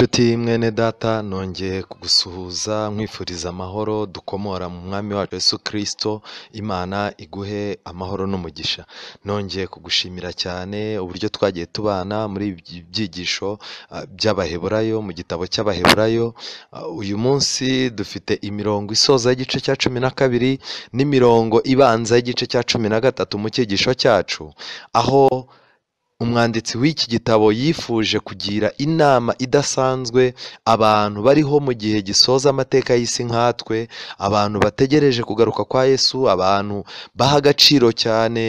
Nshuti mwene data nongeye kugusuhuza nkwifuriza amahoro dukomora mu mwami wacu Yesu Kristo imana iguhe amahoro n'umugisha nongeye kugushimira cyane uburyo twagiye tubana muri byigisho ah, by'abaheburayo mu gitabo cy'abaheburayo ah, uyu munsi dufite imirongo isoza y'igice cya cumi na kabiri n'imirongo ibanza y'igice cya cumi na gatatu mu cyigisho cyacu aho Umwanditsi w'iki gitabo yifuje kugira inama idasanzwe abantu bariho mu gihe gisoza amateka y'isi nkatwe, abantu bategereje kugaruka kwa Yesu, abantu baha agaciro cyane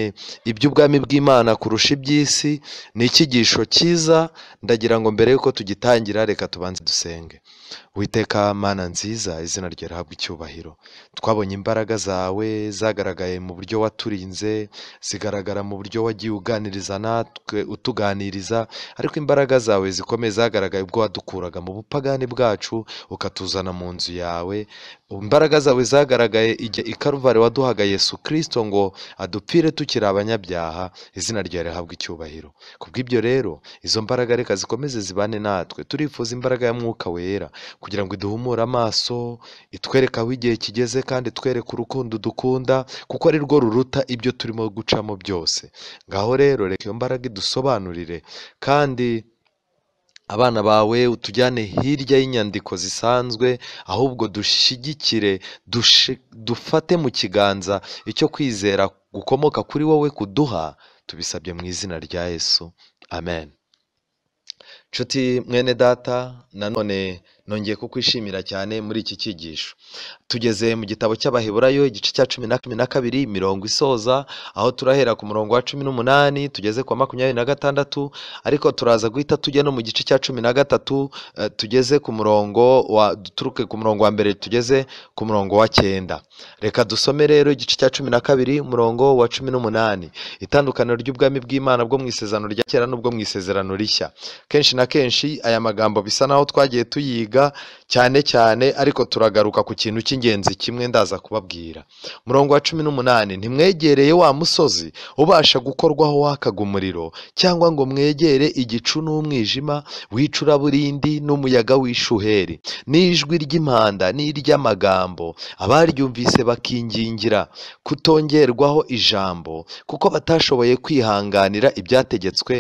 iby'ubwami bw'Imana kurusha iby'isi, ni icyigisho cyiza ndagira ngo mbere yuko tugitangira reka tubanze dusenge. Uwiteka Mana nziza izina ryawe rihabwe icyubahiro, twabonye imbaraga zawe zagaragaye mu buryo waturinze, zigaragara mu buryo wagiye uganiriza natwe utuganiriza, ariko imbaraga zawe zikomeye zagaragaye ubwo wadukuraga mu bupagani bwacu ukatuzana mu nzu yawe imbaraga zawe zagaragaye ijya i waduhaga yesu Kristo ngo adupfire tukiri abanyabyaha izina ryawe rihabwa icyubahiro bw’ibyo rero izo mbaraga reka zikomeze zibane natwe turifuza imbaraga ya mwuka wera kugira ngo iduhumure amaso itwereke aho igihe kigeze kandi twereke urukundo dukunda kuko ari rwo ruruta ibyo turimo gucamo byose ngaho rero reka iyo mbaraga idusobanurire kandi abana bawe utujyane hirya y'inyandiko zisanzwe ahubwo dushyigikire dufate mu kiganza icyo kwizera gukomoka kuri wowe kuduha tubisabye mu izina rya yesu amen nshuti mwene data nanone nongeye kukwishimira cyane muri iki cyigisho tugeze mu gitabo cy'abaheburayo igice cya cumi na cumi na kabiri imirongo isoza aho turahera ku murongo wa cumi n'umunani tugeze ku wa makumyabiri na gatandatu ariko turaza guhita tujya no mu gice cya cumi na gatatu eh, tugeze ku murongo wa duturuke ku murongo wa mbere tugeze ku murongo wa cyenda reka dusome rero igice cya cumi na kabiri umurongo wa cumi n'umunani itandukaniro ry'ubwami bw'imana bwo mu isezerano rya kera n'ubwo mu isezerano rishya kenshi na kenshi aya magambo bisa naho twagiye tuyiga twiga cyane cyane ariko turagaruka ku kintu cy'ingenzi kimwe ndaza kubabwira murongo wa cumi n'umunani ntimwegereye wa musozi ubasha gukorwaho wakaga umuriro cyangwa ngo mwegere igicu n'umwijima w'icuraburindi n'umuyaga w'ishuheri n'ijwi ry'impanda n'iry'amagambo abaryumvise bakingingira kutongerwaho ijambo kuko batashoboye kwihanganira ibyategetswe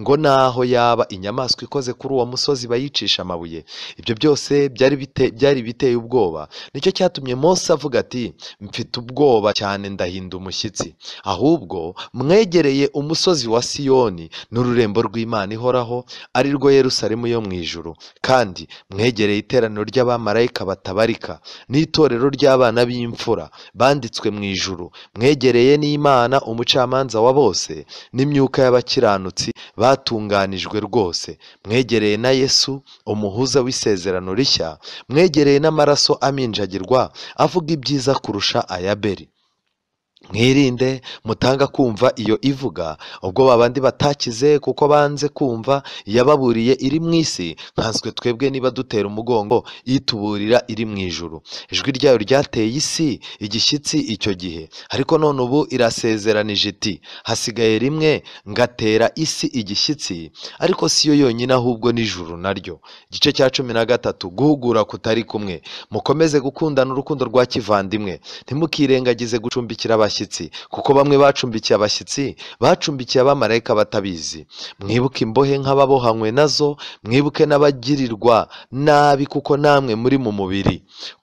ngo naho yaba inyamaswa ikoze kuri uwo musozi bayicisha amabuye ibyo ibyo byose byari byari biteye ubwoba nicyo cyatumye Mose avuga ati mfite ubwoba cyane ndahinda umushyitsi ahubwo mwegereye umusozi wa siyoni n'ururembo rw'imana ihoraho ari rwo Yerusalemu yo mu ijuru kandi mwegereye iteraniro ry'abamarayika batabarika n'itorero ry'abana b'imfura banditswe mu ijuru mwegereye n'imana umucamanza wa bose n'imyuka y'abakiranutsi batunganijwe rwose mwegereye na yesu umuhuza w'isezerano isezerano rishya mwegereye n'amaraso aminjagirwa avuga ibyiza kurusha aya beri mwirinde mutanga kumva iyo ivuga ubwo babandi batakize kuko banze kumva yababuriye iri mu isi nkanswe twebwe niba dutera umugongo ituburira iri mu ijuru ijwi ryayo ryateye isi igishyitsi icyo gihe ariko none ubu irasezeranije iti hasigaye rimwe ngatera isi igishyitsi ariko si yo yonyine ahubwo n'ijuru naryo igice cya cumi na gatatu guhugura kutari kumwe mukomeze gukundana urukundo rwa kivandimwe ntimukirengagize gucumbikira abashyitsi abashyitsi kuko bamwe bacumbikiye abashyitsi bacumbikiye abamarayika batabizi mwibuke imbohe nk'ababohanywe nazo mwibuke n'abagirirwa nabi kuko namwe muri mu mubiri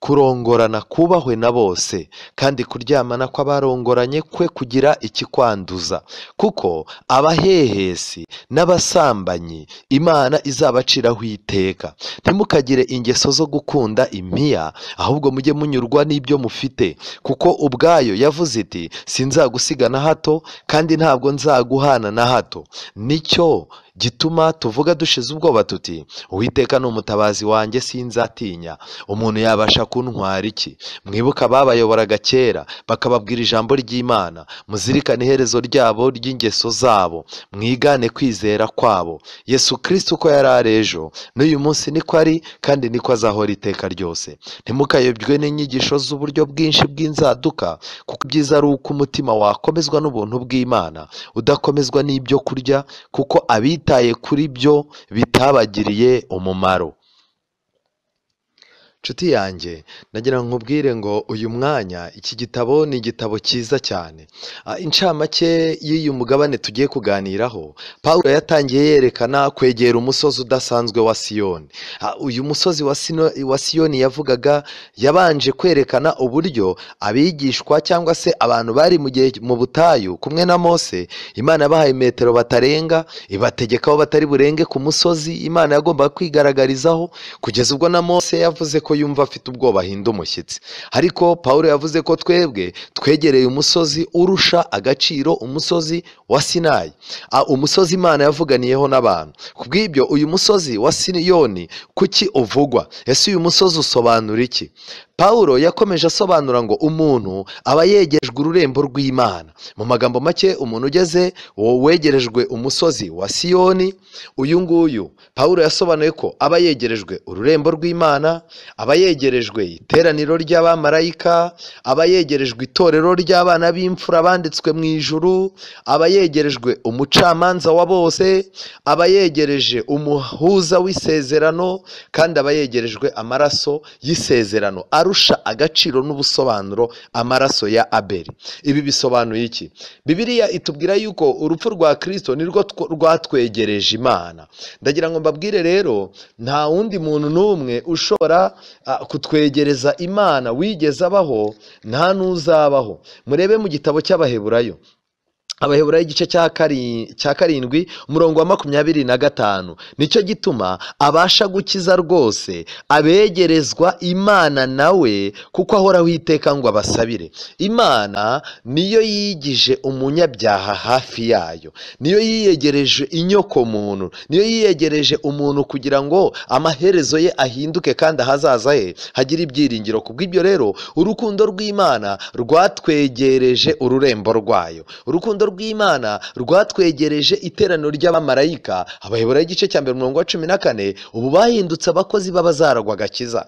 kurongorana kubahwe na bose kandi kuryamana kw'abarongoranye kwe kugira ikikwanduza kuko abahehesi n'abasambanyi imana izabaciraho iteka ntimukagire ingeso zo gukunda impiya ahubwo mujye munyurwa n'ibyo mufite kuko ubwayo yavuze iti sinzagusiga na hato kandi ntabwo nzaguhana na hato nicyo gituma tuvuga dushize ubwoba tuti uwiteka ni umutabazi wanjye sinzatinya umuntu yabasha kuntwara iki mwibuka babayoboraga kera bakababwira ijambo ry'imana muzirikane iherezo ryabo ry'ingeso zabo mwigane kwizera kwabo yesu kirisiti uko yari ari ejo n'uyu munsi niko ari kandi niko azahora iteka ryose ntimukayobywe n'inyigisho z'uburyo bwinshi bw'inzaduka kuko ibyiza ari uko umutima wakomezwa n'ubuntu bw'imana udakomezwa n'ibyo kurya kuko abita bitaye kuri byo bitabagiriye umumaro Nshuti yanjye nagira ngo nkubwire ngo uyu mwanya iki gitabo ni igitabo cyiza cyane, ah, incamake y'uyu mugabane tugiye kuganiraho Pawulo yatangiye yerekana kwegera umusozi udasanzwe wa Siyoni, ah, uyu musozi wa Siyoni yavugaga yabanje kwerekana uburyo abigishwa cyangwa se abantu bari mu gihe mu butayu kumwe na Mose Imana yabahaye metero batarenga ibategeka aho batari burenge ku musozi Imana yagombaga kwigaragarizaho kugeza ubwo na Mose yavuze ko ko yumva afite ubwoba ahinda umushyitsi ariko paul yavuze ko twebwe twegereye umusozi urusha agaciro umusozi wa sinayi umusozi imana yavuganiyeho n'abantu ku bw'ibyo uyu musozi wa siniyoni kuki uvugwa ese uyu musozi usobanura iki pawulo yakomeje asobanura ngo umuntu aba yegerejwe ururembo rw'imana mu magambo make umuntu ugeze wegerejwe umusozi wa siyoni uyu nguyu pawulo yasobanuye ko aba yegerejwe ururembo rw'imana aba yegerejwe iteraniro ry'abamarayika aba yegerejwe itorero ry'abana b'imfura banditswe mu ijuru aba yegerejwe umucamanza wa bose aba yegereje umuhuza w'isezerano kandi aba yegerejwe amaraso y'isezerano ari arusha agaciro n'ubusobanuro amaraso ya abeli ibi bisobanuye iki bibiriya itubwira yuko urupfu rwa kirisito nirwo rwatwegereje imana ndagira ngo mbabwire rero nta wundi muntu n'umwe ushobora kutwegereza imana wigeze abaho nta n'uzabaho murebe mu gitabo cy'abaheburayo abaheburayo igice cya karindwi umurongo wa makumyabiri na gatanu nicyo gituma abasha gukiza rwose abegerezwa imana nawe kuko ahoraho iteka ngo abasabire imana niyo yigije umunyabyaha hafi yayo niyo yiyegereje inyoko muntu niyo yiyegereje umuntu kugira ngo amaherezo ye ahinduke kandi ahazaza he hagire ibyiringiro kubw'ibyo rero urukundo rw'imana rwatwegereje ururembo rwayo urukundo rw'imana rwatwegereje iterano ry'abamarayika abayobora igice cya mbere umurongo wa cumi na kane ubu bahindutse abakozi b'abazaragwa agakiza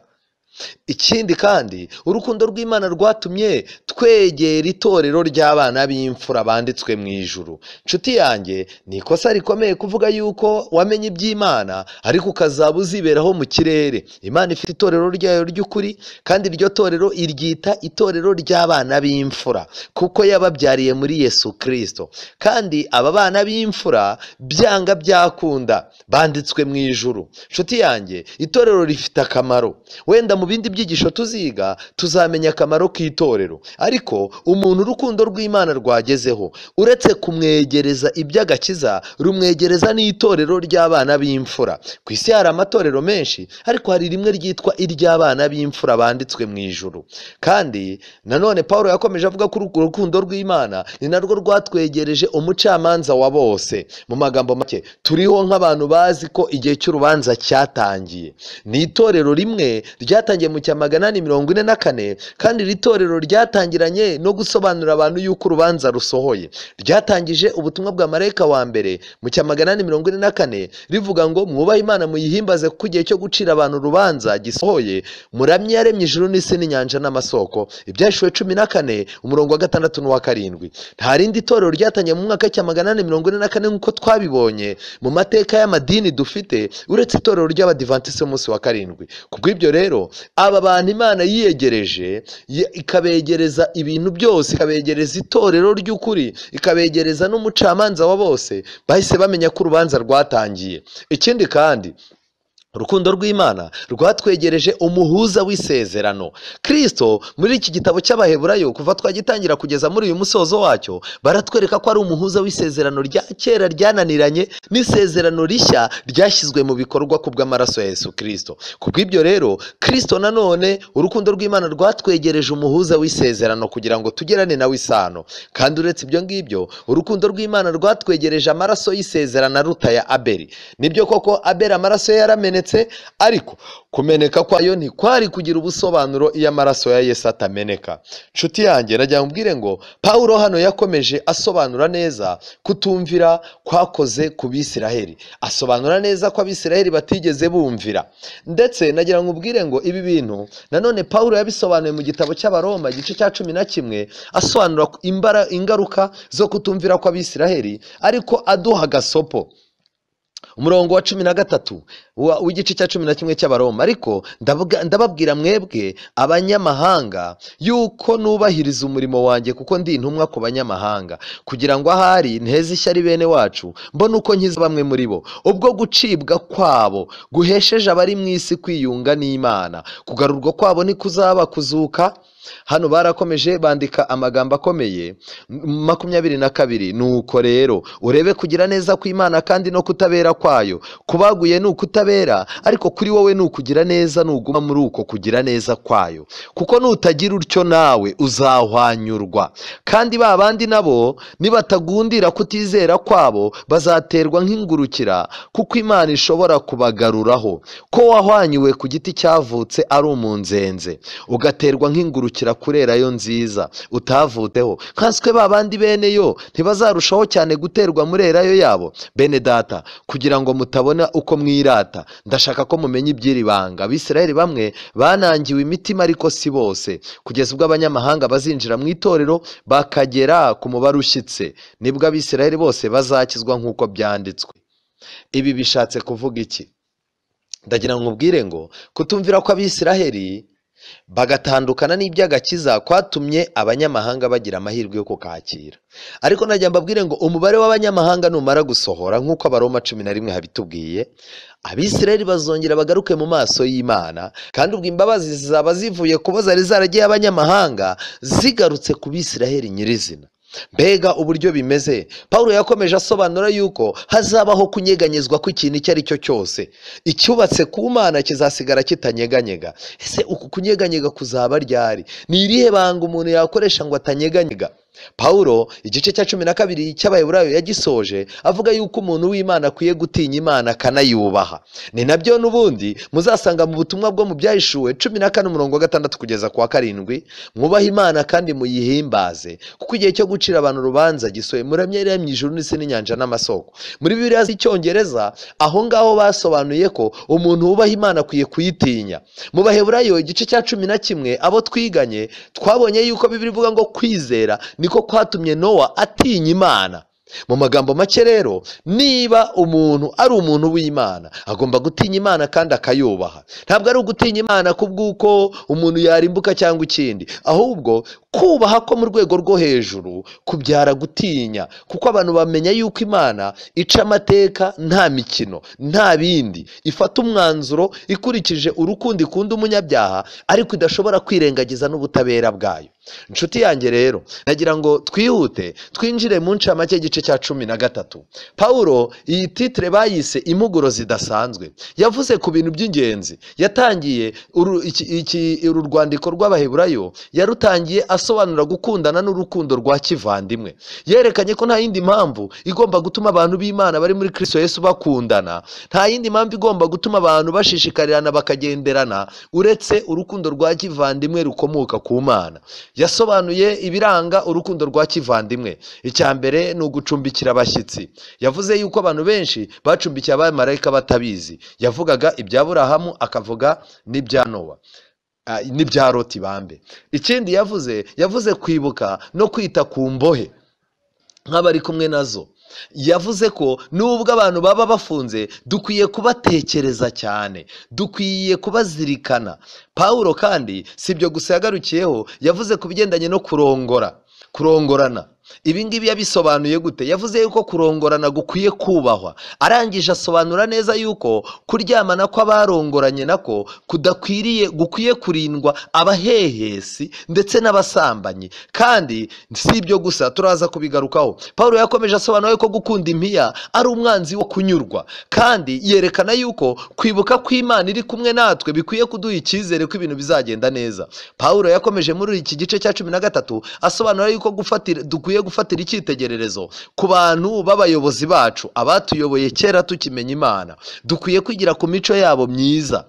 ikindi kandi urukundo rw'imana rwatumye twegera itorero ry'abana b'imfura banditswe mu ijuru nshuti yanjye ni ikosa rikomeye kuvuga yuko wamenye iby'imana ariko ukazaba uziberaho mu kirere imana ifite itorero ryayo ry'ukuri kandi iryo torero iryita itorero ry'abana b'imfura kuko yababyariye muri yesu kirisito kandi aba bana b'imfura byanga byakunda banditswe mu ijuru nshuti yanjye itorero rifite akamaro wenda mu mu bindi byigisho tuziga tuzamenya akamaro k'itorero ariko umuntu urukundo rw'imana rwagezeho uretse kumwegereza iby'agakiza rumwegereza n'itorero ry'abana b'imfura ku isi hari amatorero menshi ariko hari rimwe ryitwa iry'abana b'imfura banditswe mu ijuru kandi nanone paul yakomeje avuga ko urwo rukundo rw'imana ni narwo rwatwegereje umucamanza wa bose mu magambo make turiho nk'abantu bazi ko igihe cy'urubanza cyatangiye ni itorero rimwe ryatangiranye ryatangiye mu cya magana ane mirongo ine na kane kandi iri torero ryatangiranye no gusobanurira abantu yuko urubanza rusohoye ryatangije ubutumwa bwa marayika wa mbere mu cya magana ane mirongo ine na kane rivuga ngo mwubahe imana muyihimbaze kuko igihe cyo gucira abantu urubanza gisohoye muramye yaremye ijuru n'isi n'inyanja n'amasoko ibyashiwe cumi na kane umurongo wa gatandatu n'uwa karindwi nta rindi torero ryatangiye mu mwaka cya magana ane mirongo ine na kane nk'uko twabibonye mu mateka y'amadini dufite uretse itorero ry'abadivantisite umunsi wa karindwi ku bw'ibyo rero aba bantu imana yiyegereje ikabegereza ibintu byose ikabegereza itorero ry'ukuri ikabegereza n'umucamanza wa bose bahise bamenya ko urubanza rwatangiye ikindi kandi urukundo rw'imana rwatwegereje umuhuza w'isezerano Kristo muri iki gitabo cy'abaheburayo kuva twagitangira kugeza muri uyu musozo wacyo baratwereka ko ari umuhuza w'isezerano rya kera ryananiranye n'isezerano rishya ryashyizwe mu bikorwa ku bw'amaraso ya Yesu Kristo ku bw'ibyo rero kirisito nanone urukundo rw'imana rwatwegereje umuhuza w'isezerano kugira ngo tugerane nawe isano kandi uretse ibyo ngibyo urukundo rw'imana rwatwegereje amaraso y'isezerano aruta ya aberi nibyo koko aberi amaraso ye yaramenetse yamenetse ariko kumeneka kwayo ntikwari kugira ubusobanuro iyo amaraso ya Yesu atameneka nshuti yanjye najya mbwire ngo Pawulo hano yakomeje asobanura neza kutumvira kwakoze ku bisiraheli asobanura neza ko abisiraheli batigeze bumvira ndetse nagira ngo ubwire ngo ibi bintu nanone Pawulo yabisobanuye mu gitabo cy'abaroma igice cya cumi na kimwe asobanura ingaruka zo kutumvira kw'abisiraheli ariko aduha agasopo umurongo wa cumi na gatatu w'igice cya cumi na kimwe cy'abaroma ariko ndababwira mwebwe abanyamahanga yuko nubahiriza umurimo wanjye kuko ndi intumwa ku banyamahanga kugira ngo ahari nteze ishyari bene wacu mbona uko nkiza bamwe muri bo ubwo gucibwa kwabo guhesheje abari mu isi kwiyunga n'imana kugarurwa kwabo ni kuzaba kuzuka hano barakomeje bandika amagambo akomeye makumyabiri na kabiri nuko rero urebe kugira neza kw'imana kandi no kutabera kwayo kubaguye ni ukutabera ariko kuri wowe ni ukugira neza uguma muri uko kugira neza kwayo kuko nutagira utyo nawe uzahwanyurwa kandi ba bandi nabo nibatagundira kutizera kwabo bazaterwa nk'ingurukira kuko imana ishobora kubagaruraho ko wahwanyuwe ku giti cyavutse ari umunzenze ugaterwa nk'ingurukira kurera yo nziza utavuteho nkaswe ba bandi bene yo ntibazarushaho cyane guterwa muri erayo yabo bene data kugira kugira ngo mutabona uko mwirata ndashaka ko mumenya iby'iri banga abisirayeli bamwe banangiwe imitima ariko si bose kugeza ubwo abanyamahanga bazinjira mu itorero bakagera ku mubare ushyitse nibwo abisirayeli bose bazakizwa nk'uko byanditswe ibi bishatse kuvuga iki ndagira ngo ubwire ngo kutumvira ko abisiraheli bagatandukana n'iby'agakiza kwatumye abanyamahanga bagira amahirwe yo kukakira ariko najya mbabwire ngo umubare w'abanyamahanga numara gusohora nk'uko abaroma cumi na rimwe habitubwiye abisirayeli bazongera bagaruke mu maso y'imana kandi ubwo imbabazi zizaba zivuye ku bo zari zaragiye abanyamahanga zigarutse ku bisirayeli nyirizina mbega uburyo bimeze paul yakomeje asobanura yuko hazabaho kunyeganyezwa kw'ikintu icyo ari cyo cyose icyubatse ku mana kizasigara kitanyeganyega ese uku kunyeganyega kuzaba ryari ni irihe banga umuntu yakoresha ngo atanyeganyega pawulo igice cya cumi na kabiri cy'abayobora yagisoje avuga yuko umuntu w'imana akwiye gutinya imana akanayubaha ni nabyo n'ubundi muzasanga mu butumwa bwo mu byahishuwe cumi na kane umurongo wa gatandatu kugeza ku wa karindwi mwubahe imana kandi muyihimbaze kuko igihe cyo gucira abantu urubanza gisohoye muremye iremye ijuru n'isi n'inyanja n'amasoko muri bibiriya z'icyongereza aho ngaho basobanuye ko umuntu wubaha imana akwiye kuyitinya mu baheburayo igice cya cumi na kimwe abo twiganye twabonye yuko bibiri ivuga ngo kwizera niko kwatumye nowa atinya imana mu magambo make rero niba umuntu ari umuntu w'imana agomba gutinya imana kandi akayubaha ntabwo ari ugutinya imana kubw'uko umuntu yarimbuka cyangwa ikindi ahubwo kubaha ko mu rwego rwo hejuru kubyara gutinya kuko abantu bamenya yuko imana ica amateka nta mikino nta bindi ifata umwanzuro ikurikije urukundo ikunda umunyabyaha ariko idashobora kwirengagiza n'ubutabera bwayo inshuti yanjye rero nagira ngo twihute twinjire mu ncamake y'igice cya cumi na gatatu paul iyi titire bayise impuguro zidasanzwe yavuze ku bintu by'ingenzi yatangiye uru rwandiko rw'abaheburayo yarutangiye asobanura gukundana n'urukundo rwa kivandimwe yerekanye ko nta yindi mpamvu igomba gutuma abantu b'imana bari muri kirisito yesu bakundana nta yindi mpamvu igomba gutuma abantu bashishikarirana bakagenderana uretse urukundo rwa kivandimwe rukomoka ku mana yasobanuye ibiranga urukundo rwa kivandimwe icya mbere ni ugucunga acumbikira abashyitsi yavuze yuko abantu benshi bacumbikiye abamarayika batabizi yavugaga ibya burahamu akavuga n'ibya nowa ah, n'ibya roti bambe ikindi yavuze yavuze kwibuka no kwita ku mbohe nk'abari kumwe nazo yavuze ko nubwo abantu baba bafunze dukwiye kubatekereza cyane dukwiye kubazirikana pawuro kandi si ibyo gusa yagarukiyeho yavuze ku bigendanye no kurongora kurongorana ibi ngibi yabisobanuye gute yavuze yuko kurongorana gukwiye kubahwa arangije asobanura neza yuko kuryamana kw'abarongoranye nako kudakwiriye gukwiye kurindwa abahehesi ndetse n'abasambanyi kandi si ibyo gusa turaza kubigarukaho paul yakomeje asobanura ko gukunda impiya ari umwanzi wo kunyurwa kandi yerekana yuko kwibuka kw’Imana iri kumwe natwe bikwiye kuduha icyizere ko ibintu bizagenda neza paul yakomeje muri iki gice cya cumi na gatatu asobanura yuko gufatira dukwiye dukwiye gufatira icyitegererezo ku bantu b'abayobozi bacu abatuyoboye kera tukimenya imana dukwiye kwigira ku mico yabo myiza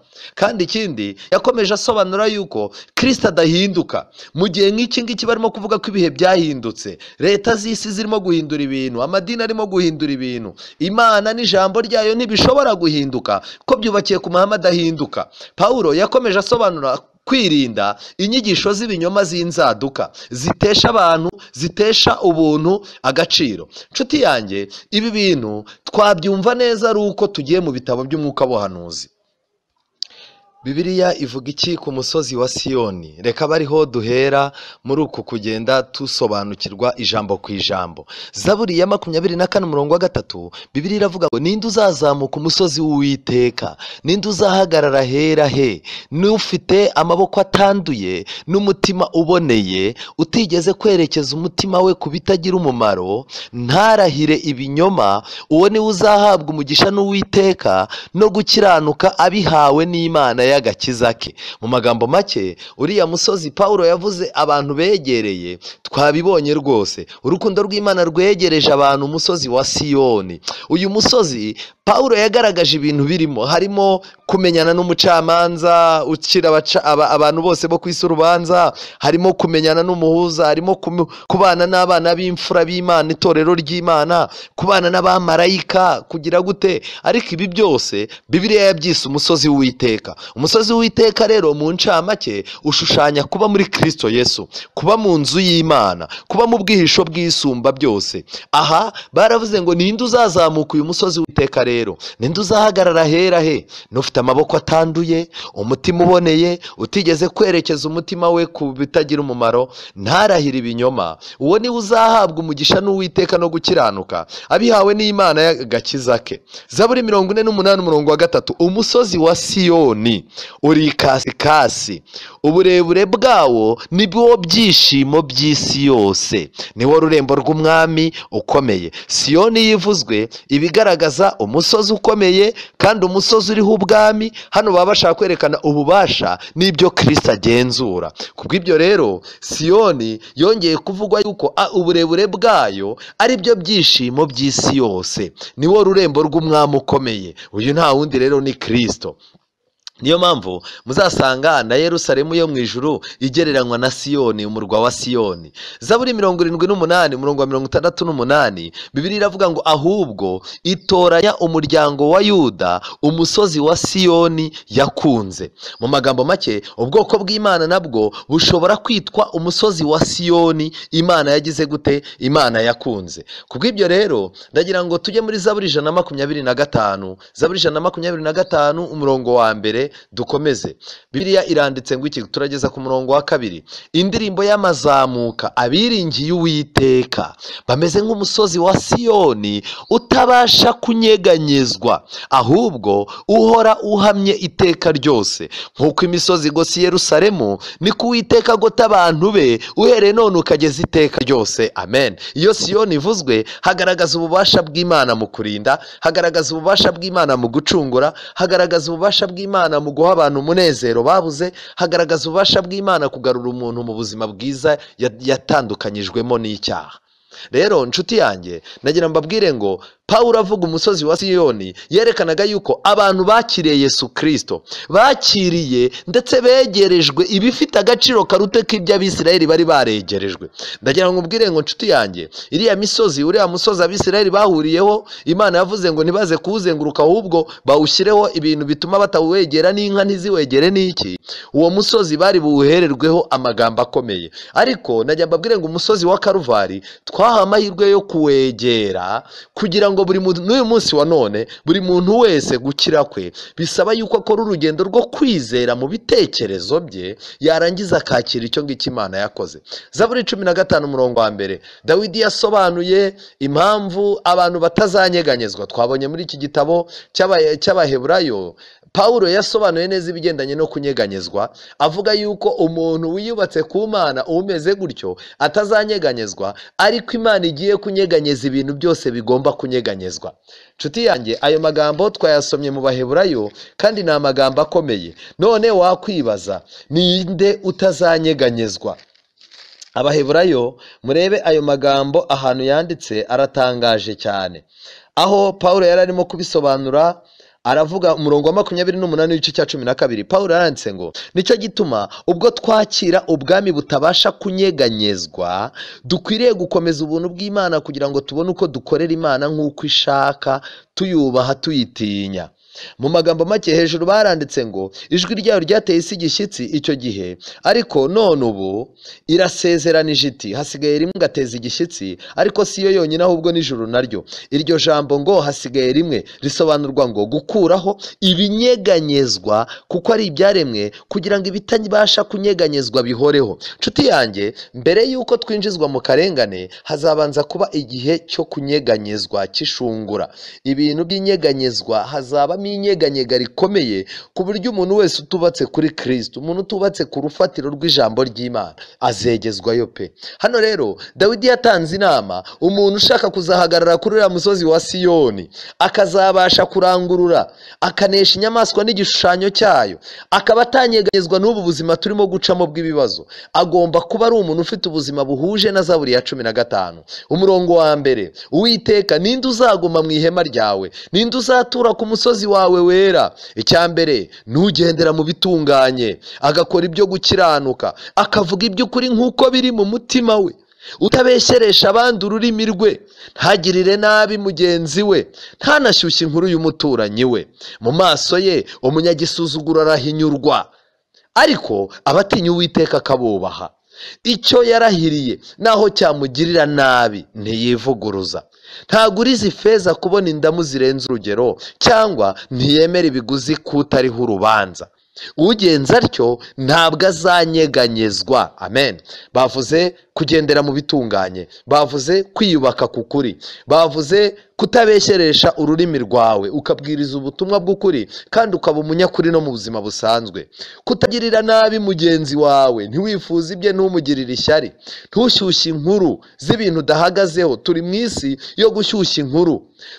kandi ikindi yakomeje asobanura yuko kirisita adahinduka mu gihe nk'iki ngiki barimo kuvuga ko ibihe byahindutse leta z'isi zirimo guhindura ibintu amadini arimo guhindura ibintu imana n'ijambo ryayo ntibishobora guhinduka ko byubakiye ku mahame adahinduka paul yakomeje asobanura kwirinda inyigisho z'ibinyoma z'inzaduka zitesha abantu zitesha ubuntu agaciro nshuti yanjye ibi bintu twabyumva neza ari uko tugiye mu bitabo by'umwuka w'ubuhanuzi bibiliya ivuga iki ku musozi wa siyoni reka abe ariho duhera muri uku kugenda dusobanukirwa ijambo ku ijambo zaburi ya makumyabiri na kane umurongo wa gatatu bibiliya iravuga ngo ninde uzazamuka umusozi w'uwiteka ninde uzahagarara hera he n'ufite amaboko atanduye n'umutima uboneye utigeze kwerekeza umutima we ku bitagira umumaro ntarahire ibinyoma uwo niwe uzahabwa umugisha n'uwiteka no gukiranuka abihawe n'imana y'agakiza ke mu magambo make uriya musozi paul yavuze abantu begereye twabibonye rwose urukundo rw'imana rwegereje abantu umusozi wa siyoni uyu musozi paul yagaragaje ibintu birimo harimo kumenyana n'umucamanza ukira abantu bose bo ku isi urubanza harimo kumenyana n'umuhuza harimo kubana n'abana b'imfura b'imana itorero ry'imana kubana n'abamarayika kugira gute ariko ibi byose bibiriya yabyise umusozi w'uwiteka umusozi w'iteka rero mu ncamake ushushanya kuba muri kirisito yesu kuba mu nzu y'imana kuba mu bwihisho bw'isumba byose aha baravuze ngo ninde uzazamuka uyu musozi w'iteka rero ninde uzahagarara hera he n'ufite amaboko atanduye umutima uboneye utigeze kwerekeza umutima we ku bitagira umumaro ntarahire ibinyoma uwo niwe uzahabwa umugisha n'uwiteka no gukiranuka abihawe n'imana y'agakiza ke zaburi mirongo ine n'umunani umurongo wa gatatu umusozi wa siyoni uri ikasikazi uburebure bwawo ni byishimo by'isi yose niwo wo rurembo rw'umwami ukomeye siyoni yivuzwe ibigaragaza umusozi ukomeye kandi umusozi uriho ubwami hano baba bashaka kwerekana ububasha n'ibyo kirisita agenzura kubw'ibyo rero siyoni yongeye kuvugwa yuko uburebure bwayo ari byo byishimo by'isi yose ni wo rurembo rw'umwami ukomeye uyu nta wundi rero ni kirisito niyo mpamvu muzasanga na Yerusalemu yo mu ijuru igereranywa na siyoni umurwa wa siyoni zaburi mirongo irindwi n'umunani umurongo wa mirongo itandatu n'umunani bibiri iravuga ngo ahubwo itoranya umuryango wa yuda umusozi wa siyoni yakunze mu magambo make ubwoko bw'imana nabwo bushobora kwitwa umusozi wa siyoni imana yagize gute imana yakunze bwibyo rero ndagira ngo tujye muri zaburi ijana na makumyabiri na gatanu zaburi ijana na makumyabiri na gatanu umurongo wa mbere dukomeze biriya iranditse ngo iki turageza ku murongo wa kabiri indirimbo y'amazamuka abiringiye uwiteka bameze nk'umusozi wa siyoni utabasha kunyeganyezwa ahubwo uhora uhamye iteka ryose nk'uko imisozi igose Yerusalemu ku uwiteka gota abantu be uhereye none ukageza iteka ryose amen iyo siyoni ivuzwe hagaragaza ububasha bw'imana mu kurinda hagaragaza ububasha bw'imana mu gucungura hagaragaza ububasha bw'imana imana mu guha abantu umunezero babuze hagaragaza ububasha bw'imana kugarura umuntu mu buzima bwiza yatandukanyijwemo n'icyaha rero nshuti yanjye nagira mbabwire ngo paul avuga umusozi wa siyoni yerekanaga yuko abantu bakiriye yesu kirisito bakiriye ndetse begerejwe ibifite agaciro karuta k'iby'abisirayeli bari baregerejwe ndagira ngo ubwire ngo nshuti yanjye iriya misozi uriya musozi abisirayeli bahuriyeho imana yavuze ngo ntibaze kuwuzenguruka ahubwo bawushyireho ibintu bituma batawegera n'inka ntiziwegere n'iki uwo musozi bari buwuhererweho amagambo akomeye ariko mbabwire ngo umusozi wa karuvari twahawe amahirwe yo kuwegera kugira ngo ngo buri n'uyu munsi wa none buri muntu wese gukira kwe bisaba yuko akora urugendo rwo kwizera mu bitekerezo bye yarangiza akakira icyo ngicyo imana yakoze zaburi cumi na gatanu umurongo wa mbere dawidi yasobanuye impamvu abantu batazanyeganyezwa twabonye muri iki gitabo cy'abaheburayo paul yasobanuye neza ibigendanye no kunyeganyezwa avuga yuko umuntu wiyubatse ku mana umeze gutyo atazanyeganyezwa ariko imana igiye kunyeganyeza ibintu byose bigomba kunyeganyezwa nshuti yanjye ayo magambo twayasomye mu baheburayo kandi ni amagambo akomeye none wakwibaza ninde utazanyeganyezwa abaheburayo murebe ayo magambo ahantu yanditse aratangaje cyane aho paul yari arimo kubisobanura aravuga umurongo wa makumyabiri n'umunani n'igice cya cumi na kabiri paul aranditse ngo nicyo gituma ubwo twakira ubwami butabasha kunyeganyezwa dukwiriye gukomeza ubuntu bw'imana kugira ngo tubone uko dukorera imana nk'uko ishaka tuyubaha tuyitinya mu magambo make hejuru baranditse ngo ijwi ryayo ryateye isi igishyitsi icyo gihe ariko none ubu irasezeranije iti hasigaye rimwe igateza igishyitsi ariko si yo yonyine ahubwo n'ijuru naryo iryo jambo ngo hasigaye rimwe risobanurwa ngo gukuraho ibinyeganyezwa kuko ari ibyaremwe kugira ngo ibitabasha kunyeganyezwa bihoreho nshuti yanjye mbere y'uko twinjizwa mu karengane hazabanza kuba igihe cyo kunyeganyezwa cy'ishungura ibintu by'inyeganyezwa hazaba habamo inyeganyega rikomeye ku buryo umuntu wese utubatse kuri kirisiti umuntu utubatse ku rufatiro rw'ijambo ry'imana azegezwayo pe hano rero dawidi yatanze inama umuntu ushaka kuzahagarara kuri uriya musozi wa siyoni akazabasha kurangurura akanesha inyamaswa n'igishushanyo cyayo akaba atanyeganyezwa n'ubu buzima turimo gucamo bw'ibibazo agomba kuba ari umuntu ufite ubuzima buhuje na zaburi ya cumi na gatanu umurongo wa mbere uwiteka ninde uzaguma mu ihema ryawe ninde uzatura ku musozi wawe wera icya mbere n'ugendera mu bitunganye agakora ibyo gukiranuka akavuga iby'ukuri nk'uko biri mu mutima we utabeshyeresha abandi ururimi rwe ntagirire nabi mugenzi we ntanashyushye inkuru y'umuturanyi we mu maso ye umunyagisuzuguro arahinyurwa ariko abatinya uwiteka akabubaha icyo yarahiriye naho cyamugirira nabi ntiyivuguruza ntabwo uriza ifeza kubona indamu zirenze urugero cyangwa ntiyemere ibiguzi kutariho urubanza ugenza atyo ntabwo azanyeganyezwa amen bavuze kugendera mu bitunganye bavuze kwiyubaka ku kuri bavuze kutabeshyeresha ururimi rwawe ukabwiriza ubutumwa bw'ukuri kandi ukaba umunyakuri no mu buzima busanzwe kutagirira nabi mugenzi wawe ntiwifuze ibye ntumugirire ishyari ntushyushye inkuru z'ibintu udahagazeho turi mu isi yo gushyushya inkuru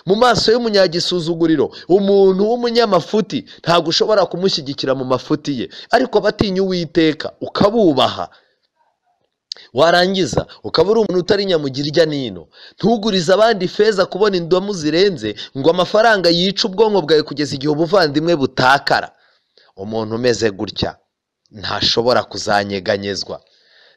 mu maso y'umunyagisuzuguriro umuntu w'umunyamafuti ntabwo ushobora kumushyigikira mu mafuti ye ariko batinya uwiteka ukabubaha warangiza ukaba uri umuntu utari nyamugira ijya n'ino ntugurize abandi feza kubona indomu zirenze ngo amafaranga yice ubwonko bwawe kugeza igihe ubuvandimwe butakara umuntu umeze gutya ntashobora kuzanyeganyezwa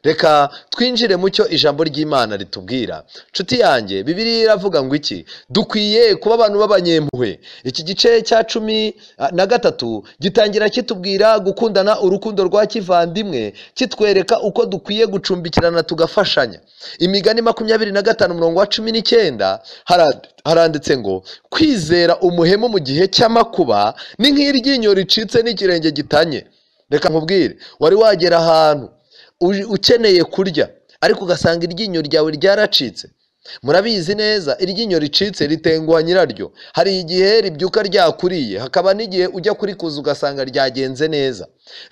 reka twinjire mu cyo ijambo ry'imana ritubwira nshuti yanjye bibiri iravuga ngo iki dukwiye kuba abantu b'abanyempuhwe iki gice cya cumi ah, na gatatu gitangira kitubwira gukundana urukundo rwa kivandimwe kitwereka uko dukwiye gucumbikirana tugafashanya imigani makumyabiri na gatanu umurongo wa cumi n'icyenda haranditse ngo kwizera umuhemu mu gihe cy'amakuba ni nk'iryinyo ricitse n'ikirenge gitanye reka nkubwire wari wagera ahantu ukeneye kurya ariko ugasanga iryinyo ryawe ryaracitse murabizi neza iryinyo ricitse ritenguha nyiraryo hari igihe ribyuka ryakuriye hakaba n'igihe ujya kuri kurikuza ugasanga ryagenze neza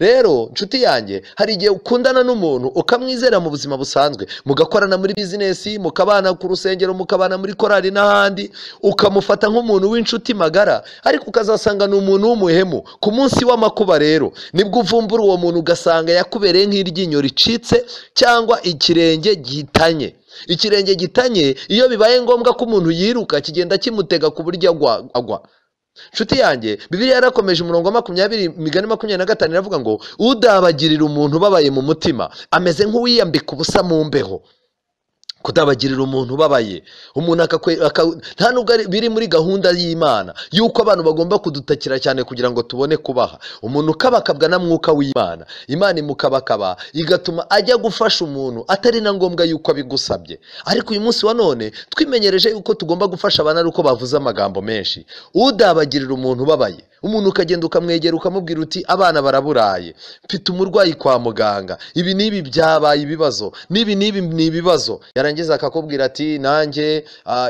rero nshuti yanjye hari igihe ukundana n'umuntu ukamwizera mu buzima busanzwe mugakorana muri bizinesi mukabana ku rusengero mukabana muri korali n'ahandi ukamufata nk'umuntu w'inshuti magara ariko ukazasanga ni umuntu w'umuhemu ku munsi w'amakuba rero nibwo uvumbura uwo muntu ugasanga yakubereye nk'iryinyo ricitse cyangwa ikirenge gitanye ikirenge gitanye iyo bibaye ngombwa ko umuntu yiruka kigenda kimutega ku buryo agwa agwa inshuti yanjye Bibiliya yarakomeje umurongo wa makumyabiri migani makumyabiri na gatanu iravuga ngo udabagirira umuntu ubabaye mu mutima ameze nk'uwiyambika ubusa mu mbeho kutabagirira umuntu ubabaye umuntu nta nubwo biri muri gahunda y'imana y'uko abantu bagomba kudutakira cyane kugira ngo tubone kubaha umuntu ukabakabwa na mwuka w'imana imana imukabakaba igatuma ajya gufasha umuntu atari na ngombwa y'uko abigusabye ariko uyu munsi wa none twimenyereje yuko tugomba gufasha abana ari uko bavuze amagambo menshi udabagirira umuntu ubabaye umuntu ukagenda ukamwegera ukamubwira uti abana baraburaye mfite umurwayi kwa muganga ibi n'ibi byabaye ibibazo n'ibi n'ibi ni ibibazo yarangiza akakubwira ati nanjye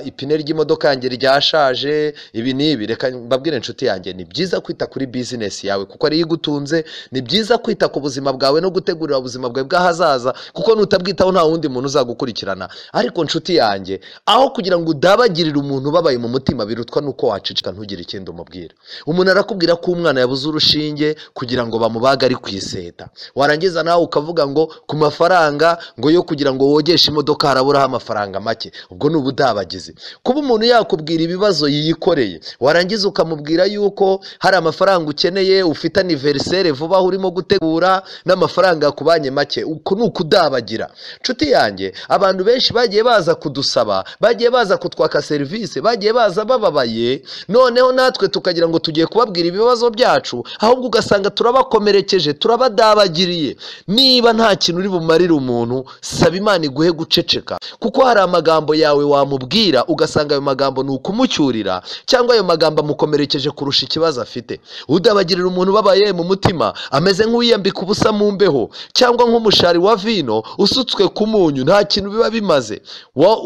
ipine ry'imodoka yanjye ryashaje ibi n'ibi reka mbabwire inshuti yanjye ni byiza kwita kuri bizinesi yawe kuko ariyo igutunze ni byiza kwita ku buzima bwawe no gutegurira ubuzima bwawe bw'ahazaza kuko nutabwitaho nta wundi muntu uzagukurikirana ariko inshuti yanjye aho kugira ngo udabagirire umuntu ubabaye mu mutima birutwa n'uko wacicika ntugire ikindi umubwira umuntu barakubwira ko umwana yabuze urushinge kugira ngo bamubage ari ku iseta warangiza nawe ukavuga ngo ku mafaranga ngo yo kugira ngo wogeshe imodoka haraburaho amafaranga make ubwo ni ubudabagizi kuba umuntu yakubwira ibibazo yiyikoreye warangiza ukamubwira yuko hari amafaranga ukeneye ufite aniveriseri vuba aho urimo gutegura n'amafaranga yakubanye make uku ni ukudabagira nshuti yanjye abantu benshi bagiye baza kudusaba bagiye baza kutwaka serivisi bagiye baza bababaye noneho natwe tukagira ngo tugiye kuba kubabwira ibibazo byacu ahubwo ugasanga turabakomerekeje turabadabagiriye niba nta kintu uri bumarire umuntu saba imana iguhe guceceka kuko hari amagambo yawe wamubwira ugasanga ayo magambo ni ukumucyurira cyangwa ayo magambo amukomerekeje kurusha ikibazo afite udabagirira umuntu ubabaye mu mutima ameze nk'uwiyambika ubusa mu mbeho cyangwa nk'umushari wa vino usutswe ku munyu nta kintu biba bimaze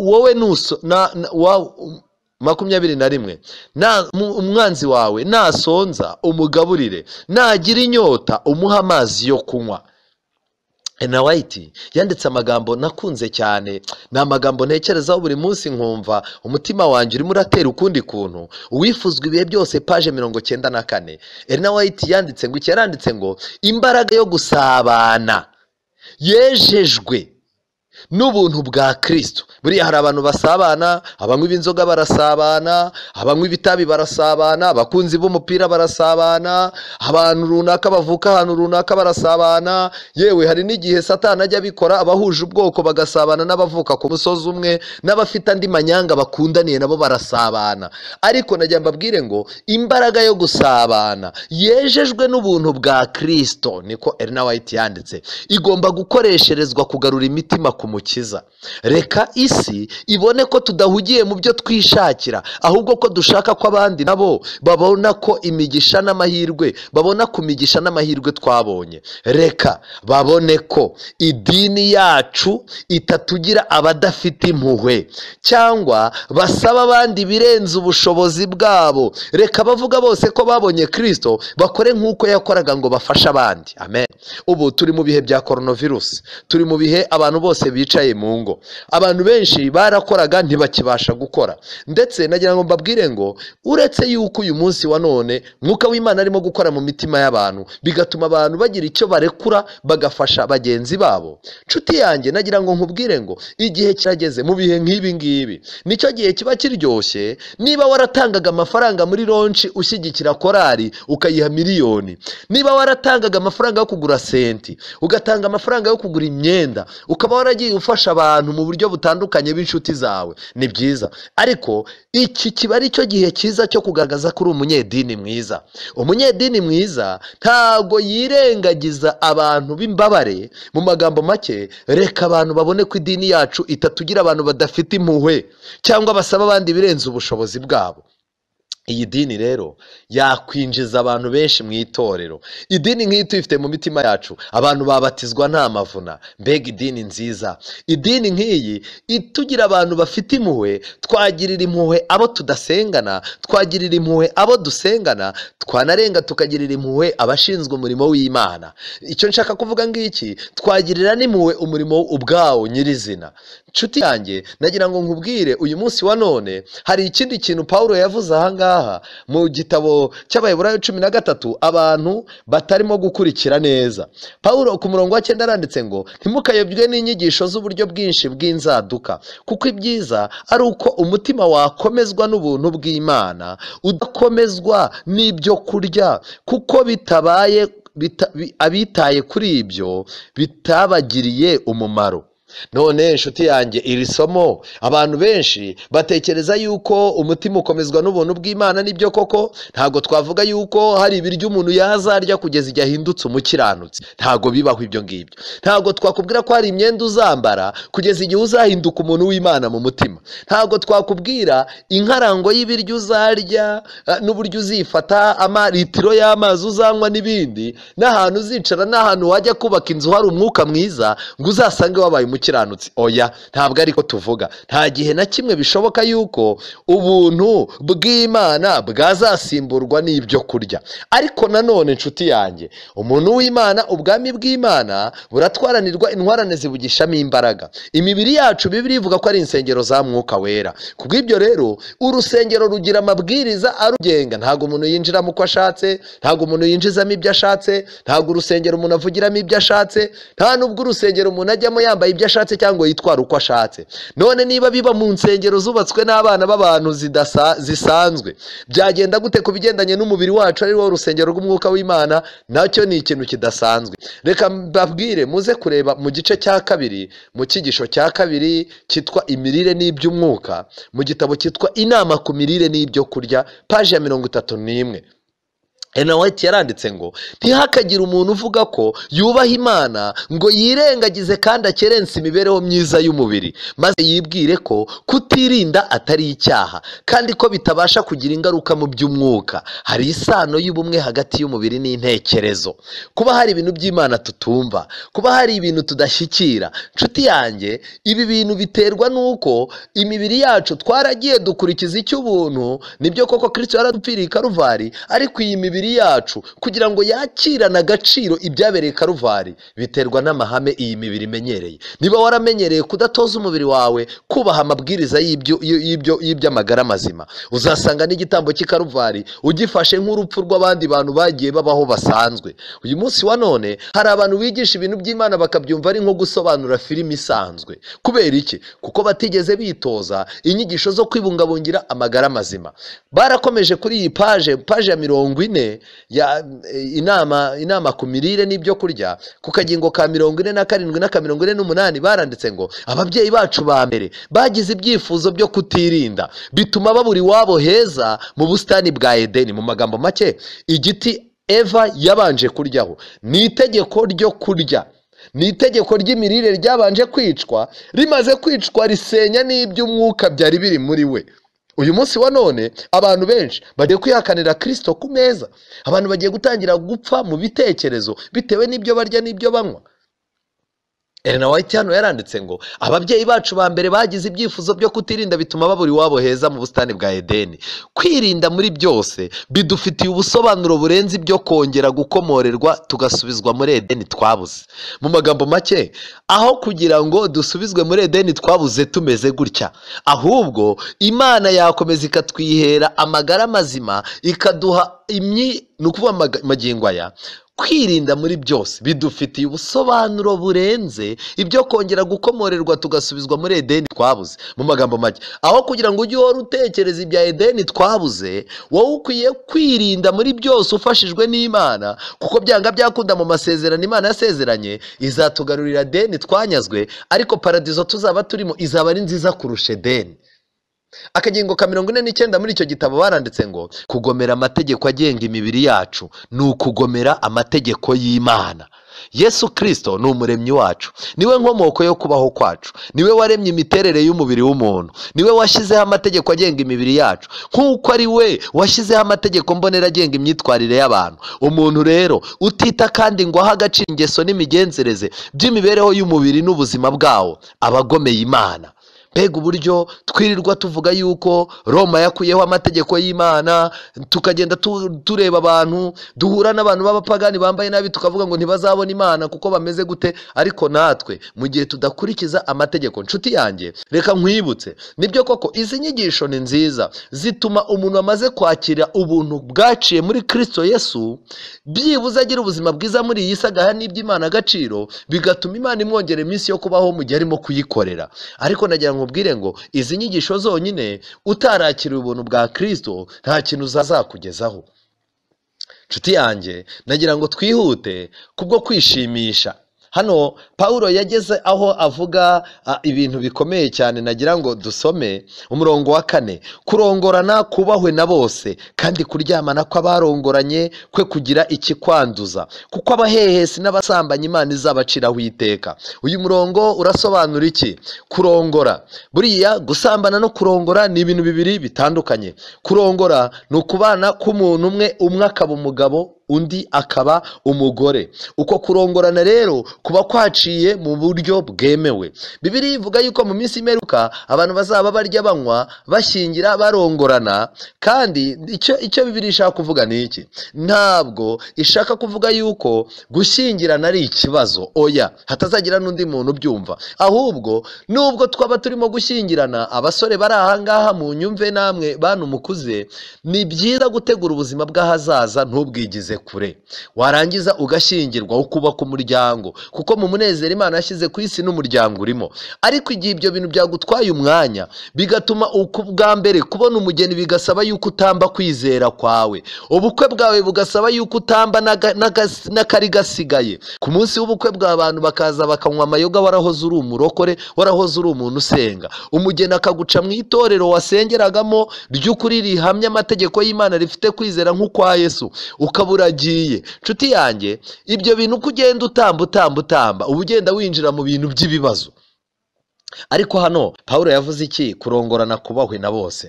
wowe ntuso na makumyabiri na rimwe umwanzi wawe nasonza umugaburire nagira inyota umuha amazi yo kunywa hena white yanditse amagambo nakunze cyane ni amagambo ntekerezaho buri munsi nkumva umutima wanjye urimo uratera ukundi kuntu uwifuzwa ibihe byose paje mirongo cyenda na kane hena white yanditse ngo iki yaranditse ngo imbaraga yo gusabana yejejwe n'ubuntu bwa kirisito buriya hari abantu basabana abanywa b'inzoga barasabana abanywa ibitabi barasabana abakunzi b'umupira barasabana abantu runaka bavuka ahantu runaka barasabana yewe hari n'igihe satana ajya abikora abahuje ubwoko bagasabana n'abavuka ku musozi umwe n'abafite andi manyanga bakundaniye nabo barasabana ariko najya mbabwire ngo imbaraga yo gusabana yejejwe n'ubuntu bwa kirisito niko erina wayiti yanditse igomba gukoresherezwa kugarura imitima ku umukiza reka isi ibone ko tudahugiye mu byo twishakira ahubwo ko dushaka ko abandi nabo babona ko imigisha n'amahirwe babona ku migisha n'amahirwe twabonye reka babone ko idini yacu itatugira abadafite impuhwe cyangwa basaba abandi ibirenze ubushobozi bwabo reka bavuga bose ko babonye kirisito bakore nk'uko yakoraga ngo bafashe abandi amen ubu turi mu bihe bya koronavirusi turi mu bihe abantu bose bi bicaye mu ngo abantu benshi barakoraga ntibakibasha gukora ndetse nagira ngo mbabwire ngo uretse yuko uyu munsi wa none mwuka w'imana arimo gukora mu mitima y'abantu bigatuma abantu bagira icyo barekura bagafasha bagenzi babo nshuti yanjye nagira ngo nkubwire ngo igihe kirageze mu bihe nk'ibi ngibi nicyo gihe kiba kiryoshye niba waratangaga amafaranga muri ronshi ushyigikira korari ukayiha miliyoni niba waratangaga amafaranga yo kugura senti ugatanga amafaranga yo kugura imyenda ukaba waragiye ufasha abantu mu buryo butandukanye b'inshuti zawe ni byiza ariko iki kiba ari cyo gihe cyiza cyo kugaragaza ko uri umunyedini mwiza umunyedini mwiza ntabwo yirengagiza abantu b'imbabare mu magambo make reka abantu babone ko idini yacu itatugira abantu badafite impuhwe cyangwa basaba abandi birenze ubushobozi bwabo iyi dini rero yakwinjiza abantu benshi mu itorero idini nk'iyi tuyifite mu mitima yacu abantu babatizwa nta mavuna mbega idini nziza idini nk'iyi itugira abantu bafite impuhwe twagirira impuhwe abo tudasengana twagirira impuhwe abo dusengana twanarenga tukagirira impuhwe abashinzwe umurimo w'imana icyo nshaka kuvuga ngiki twagirira n'impuhwe umurimo ubwawo nyirizina nshuti yanjye nagira ngo nkubwire uyu munsi wa none hari ikindi kintu paul yavuze aha ngaha mu gitabo cy'abayobora cumi na gatatu abantu batarimo gukurikira neza paul ku murongo wa cyenda aranditse ngo ntimukayobwe n'inyigisho z'uburyo bwinshi bw'inzaduka kuko ibyiza ari uko umutima wakomezwa n'ubuntu bw'imana udakomezwa n'ibyo kurya kuko bitabaye abitaye kuri ibyo bitabagiriye umumaro none inshuti yanjye iri somo abantu benshi batekereza yuko umutima ukomezwa n'ubuntu bw'imana n'ibyo koko ntabwo twavuga yuko hari ibiryo umuntu yazarya kugeza igihe ahindutse umukiranutsi ntabwo bibaho ibyo ngibyo ntabwo twakubwira ko hari imyenda uzambara kugeza igihe uzahinduka umuntu w'imana mu mutima ntabwo twakubwira inkarango y'ibiryo uzarya eh, n'uburyo uzifata amaritiro y'amazi uzanywa n'ibindi n'ahantu uzicara n'ahantu wajya kubaka inzu hari umwuka mwiza ngo uzasange wabaye umukiranutsi umukiranutsi oya ntabwo ariko tuvuga nta gihe na kimwe bishoboka yuko ubuntu bw'imana bwazasimburwa n'ibyo kurya ariko nanone inshuti yanjye umuntu w'imana ubwami bw'imana buratwaranirwa intwarane zibugishamo imbaraga imibiri yacu bibiri ivuga ko ari insengero za mwuka wera bwibyo rero urusengero rugira amabwiriza arugenga ntabwo umuntu yinjiramo uko ashatse ntabwo umuntu yinjizamo ibyo ashatse ntabwo urusengero umuntu avugiramo ibyo ashatse nta n'ubwo urusengero umuntu ajyamo yambaye ibyo ashatse ashatse cyangwa yitwara uko ashatse none niba biba mu nsengero zubatswe n'abana b'abantu zisanzwe byagenda gute ku bigendanye n'umubiri wacu ariwo rusengero rw'umwuka w'imana nacyo ni ikintu kidasanzwe reka mbabwire muze kureba mu gice cya kabiri mu cyigisho cya kabiri cyitwa imirire n'iby'umwuka mu gitabo cyitwa inama ku mirire n'ibyo kurya paji ya mirongo itatu n'imwe ena yaranditse ngo ntihakagire umuntu uvuga ko yubaha imana ngo yirengagize kandi akerense imibereho myiza y'umubiri maze yibwire ko kutirinda atari icyaha kandi ko bitabasha kugira ingaruka mu by'umwuka hari isano y'ubumwe hagati y'umubiri n'intekerezo kuba hari ibintu by'imana tutumva kuba hari ibintu tudashyikira nshuti yanjye ibi bintu biterwa n'uko imibiri yacu twaragiye dukurikiza icy'ubuntu nibyo koko kirisito yaradupfiriye i karuvari ariko iyi mibiri imibiri yacu kugira ngo yakirane agaciro ibyabereye karuvari biterwa n'amahame iyi mibiri imenyereye niba waramenyereye kudatoza umubiri wawe kubaha amabwiriza y'iby'amagara mazima uzasanga n'igitambo cy'ikaruvari ugifashe nk'urupfu rw'abandi bantu bagiye babaho basanzwe uyu munsi wa none hari abantu bigisha ibintu by'imana bakabyumva ari nko gusobanura filimi isanzwe kubera iki kuko batigeze bitoza inyigisho zo kwibungabungira amagara mazima barakomeje kuri iyi paje paje ya mirongo ine ya inama inama ku mirire n'ibyo kurya ku kagingo ka mirongo ine na karindwi n'aka mirongo ine n'umunani baranditse ngo ababyeyi bacu ba mbere bagize ibyifuzo byo kutirinda bituma babura iwabo heza mu busitani bwa edeni mu magambo make igiti eva yabanje kuryaho ni itegeko ryo kurya ni itegeko ry'imirire ryabanje kwicwa rimaze kwicwa risenya n'iby'umwuka byari biri muri we uyu munsi wa none abantu benshi bagiye kwihakanira kirisito ku meza abantu bagiye gutangira gupfa mu bitekerezo bitewe n'ibyo barya n'ibyo banywa elena white hano yaranditse ngo ababyeyi bacu ba mbere bagize ibyifuzo byo kutirinda bituma babura iwabo heza mu busitani bwa edeni kwirinda muri byose bidufitiye ubusobanuro burenze ibyo kongera gukomorerwa tugasubizwa muri edeni twabuze mu magambo make aho kugira ngo dusubizwe muri edeni twabuze tumeze gutya ahubwo imana yakomeza ikatwihera amagara mazima ikaduha imyi ni ukuvuga amagingo aya kwirinda muri byose bidufitiye ubusobanuro burenze ibyo kongera gukomorerwa tugasubizwa muri edeni twabuze mu magambo make aho kugira ngo ujye uhora utekereza ibya edeni twabuze wowe ukwiye kwirinda muri byose ufashijwe n'imana kuko byanga byakunda mu masezerano imana yasezeranye izatugarurira edeni twanyazwe ariko paradizo tuzaba turimo izaba ari nziza kurusha edeni akagingo ka mirongo ine n'icyenda muri icyo gitabo baranditse ngo kugomera amategeko agenga imibiri yacu ni ukugomera amategeko y'imana yesu kirisito ni umuremyi wacu niwe nkomoko yo kubaho kwacu niwe waremye imiterere y'umubiri w'umuntu niwe washyizeho amategeko agenga imibiri yacu nk'uko ari we washyizeho amategeko mbonera agenga imyitwarire y'abantu umuntu rero utita kandi ngo ahe agaciro ingeso n'imigenzereze by'imibereho y'umubiri n'ubuzima bwawo aba agomeye imana mbega uburyo twirirwa tuvuga yuko roma yakuyeho amategeko y'imana tukagenda tureba abantu duhura n'abantu b'abapagani bambaye nabi tukavuga ngo ntibazabona imana kuko bameze gute ariko natwe mu gihe tudakurikiza amategeko nshuti yanjye reka nkwibutse nibyo koko izi nyigisho ni nziza zituma umuntu amaze kwakira ubuntu bwaciye muri kirisito yesu byibuze agira ubuzima bwiza muri iyi si agaha n'iby'imana agaciro bigatuma imana imwongera iminsi yo kubaho mu gihe arimo kuyikorera ariko nagira ngo nkubwire ngo izi nyigisho zonyine utarakiriye ubuntu bwa kirisito nta kintu uzazakugezaho. Nshuti yanjye nagira ngo twihute kubwo kwishimisha hano paul yageze aho avuga ah, ibintu bikomeye cyane nagira ngo dusome umurongo wa kane kurongorana kubahwe na bose kandi kuryamana kw'abarongoranye kwe kugira ikikwanduza kuko abahehesi n'abasambanyi imana izabaciraho iteka uyu murongo urasobanura iki kurongora buriya gusambana no kurongora ni ibintu bibiri bitandukanye kurongora ni ukubana k'umuntu umwe umwe akaba umugabo undi akaba umugore uko kurongorana rero kuba kwaciye mu buryo bwemewe bibiri ivuga yuko mu minsi imeruka abantu bazaba barya banywa bashyingira barongorana kandi icyo icyo bibiri ishaka kuvuga ni iki ntabwo ishaka kuvuga yuko gushyingirana ari ikibazo oya hatazagira n'undi muntu ubyumva ahubwo nubwo twaba turimo gushyingirana abasore bari ahangaha mu nyumve namwe bantu mukuze ni byiza gutegura ubuzima bw'ahazaza ntubwigize kure warangiza ugashyingirwa ukuba ku muryango kuko mu munezero imana yashyize ku isi n'umuryango urimo ariko igihe ibyo bintu byagutwaye umwanya bigatuma ubwa mbere kubona umugeni bigasaba yuko utamba kwizera kwawe ubukwe bwawe bugasaba yuko utamba n'akari gasigaye ku munsi w'ubukwe bw'abantu bakaza bakanywa amayoga warahoze uri umurokore warahoze uri umuntu usenga umugeni akaguca mu itorero wasengeragamo ry'ukuri rihamya amategeko y'imana rifite kwizera nk'ukwa yesu ukabura uragiye nshuti yanjye ibyo bintu uko ugenda utamba utamba utamba uba ugenda winjira mu bintu by'ibibazo ariko hano paul yavuze iki kurongorana kubahwe na bose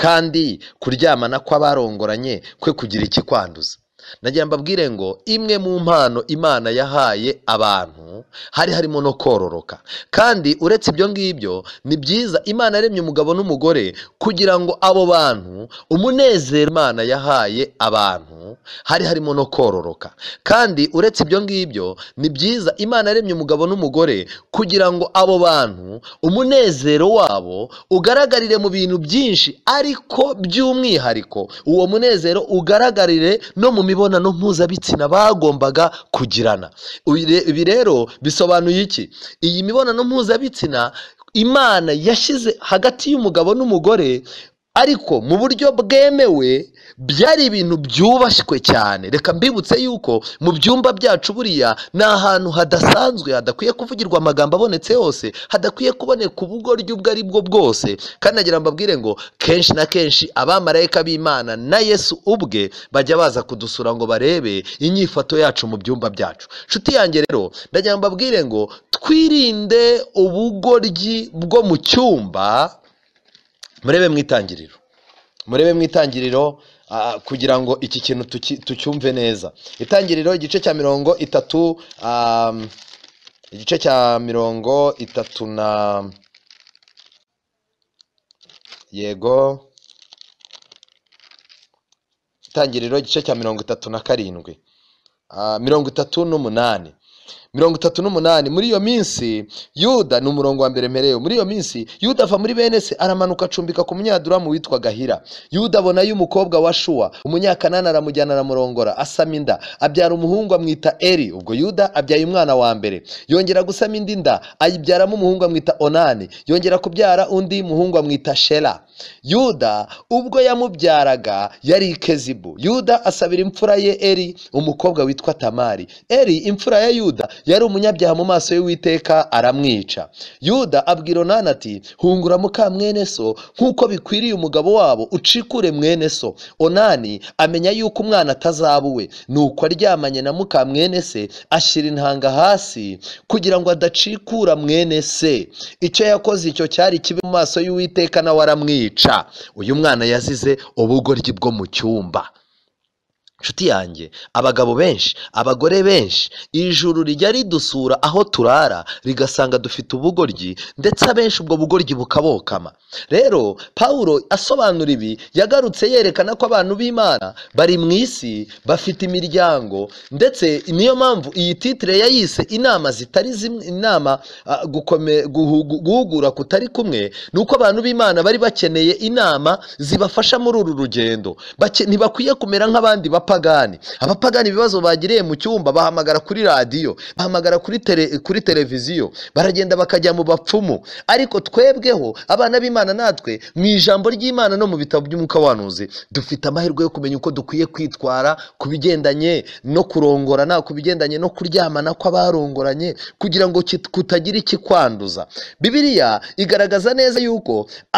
kandi kuryamana kw'abarongoranye kwe kugira ikikwanduza nagira mbabwire ngo imwe mu mpano imana yahaye abantu hari harimo no kororoka kandi uretse ibyo ngibyo ni byiza imana yaremye umugabo n'umugore kugira ngo abo bantu umunezero imana yahaye abantu hari harimo no kororoka kandi uretse ibyo ngibyo ni byiza imana yaremye umugabo n'umugore kugira ngo abo bantu umunezero wabo ugaragarire mu bintu byinshi ariko by'umwihariko uwo munezero ugaragarire no mu imibonano mpuzabitsina bagombaga kugirana ibi rero bisobanuye iki iyi mibonano mpuzabitsina imana yashyize hagati y'umugabo n'umugore ariko mu buryo bwemewe byari ibintu byubashywe cyane reka mbibutse yuko mu byumba byacu buriya ni ahantu hadasanzwe hadakwiye kuvugirwa amagambo abonetse yose hadakwiye kuboneka ubugoryi ubwo ari bwo bwose kandi nagira mbabwire ngo kenshi na kenshi abamarayika b'imana na yesu ubwe bajya baza kudusura ngo barebe inyifato yacu mu byumba byacu nshuti yanjye rero ndagira mbabwire ngo twirinde ubugoryi bwo mu cyumba murebe mu itangiriro murebe mu itangiriro kugira ngo iki kintu tucyumve neza itangiriro igice cya mirongo itatu igice cya mirongo itatu na yego itangiriro igice cya mirongo itatu na karindwi mirongo itatu n'umunani mirongo itatu n'umunani muri iyo minsi yuda ni umurongo wa mbere mpereyo muri iyo minsi yuda ava muri bene se aramanuka acumbika ku munyaduramu witwa gahira yuda abonayo umukobwa wa shuwa umunyakanani aramujyana aramurongora asama inda abyara umuhungu amwita eri ubwo yuda abyaye umwana wa mbere yongera gusama indi nda ayibyaramo umuhungu amwita onani yongera kubyara undi muhungu amwita shera yuda ubwo yamubyaraga yari ikezibu yuda asabira imfura ye eri umukobwa witwa tamari eri imfura ya yuda yari umunyabyaha mu maso y'uwiteka aramwica yuda abwira onani ati hungura muka mwene so nk'uko bikwiriye umugabo wabo ucikure mwene so onani amenya yuko umwana atazabuwe uwe nuko aryamanye na muka mwene se ashyira intanga hasi kugira ngo adacikura mwene se icyo yakoze icyo cyari kibi mu maso y'uwiteka nawe aramwica uyu mwana yazize ubugoryi bwo mu cyumba Nshuti yanjye abagabo benshi abagore benshi ijuru rijya ridusura aho turara rigasanga dufite ubugoryi ndetse abenshi ubwo bugoryi bukabokama rero pawulo asobanura ibi yagarutse yerekana ko abantu b'imana bari mu isi bafite imiryango ndetse niyo mpamvu iyi titire yayise inama zitari zimwe inama guhugura kutari kumwe ni uko abantu b'imana bari bakeneye inama zibafasha muri uru rugendo ntibakwiye kumera nk'abandi bapa abapagani abapagani ibibazo bagiriye mu cyumba bahamagara kuri radiyo bahamagara kuri televiziyo baragenda bakajya mu bapfumu ariko twebweho abana b'imana natwe mu ijambo ry'imana no mu bitabo by'umwuka wanuzi dufite amahirwe yo kumenya uko dukwiye kwitwara ku bigendanye no kurongorana ku bigendanye no kuryamana kw'abarongoranye kugira ngo kutagira ikikwanduza bibiriya igaragaza neza yuko